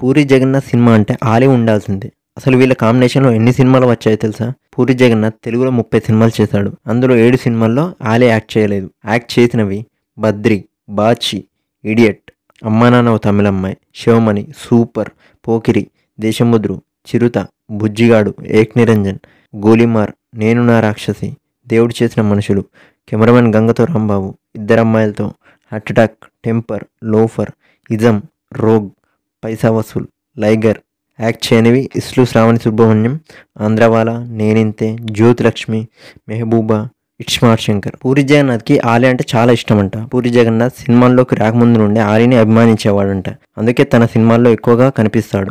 puri Jagannadh cinema అంటే ఆలే ఉండాల్సిందే అసలు వీళ్ళ కాంబినేషన్లో ఎన్ని సినిమాలు వచ్చాయో తెలుసా పూరి జగన్నాథ్ తెలుగులో ముప్పై సినిమాలు చేశాడు అందులో ఏడు సినిమాల్లో ఆలే యాక్ట్ చేయలేదు యాక్ట్ చేసినవి బద్రి బాచి ఇడియట్ అమ్మానాన్న ఓ తమిళమ్మాయి శివమణి సూపర్ పోకిరి దేశముద్రు చిరుత బుజ్జిగాడు ఏక్ నిరంజన్ గోలిమార్ నేను నా రాక్షసి దేవుడు చేసిన మనుషులు కెమెరామెన్ గంగతో రాంబాబు ఇద్దరు అమ్మాయిలతో Attack Temper Loafer Ism Rogue Paisa Vasool Liger act చేయనివి ఇస్లు శ్రావణి సుబ్రహ్మణ్యం ఆంధ్రవాల నేనింతే జ్యోతి లక్ష్మి మెహబూబా ఇష్మార్ శంకర్ పూరి జగన్నాథ్కి ఆలి అంటే చాలా ఇష్టం అంట పూరి జగన్నాథ్ సినిమాల్లోకి రాకముందు నుండి ఆలీని అభిమానించేవాడంట అందుకే తన సినిమాల్లో ఎక్కువగా కనిపిస్తాడు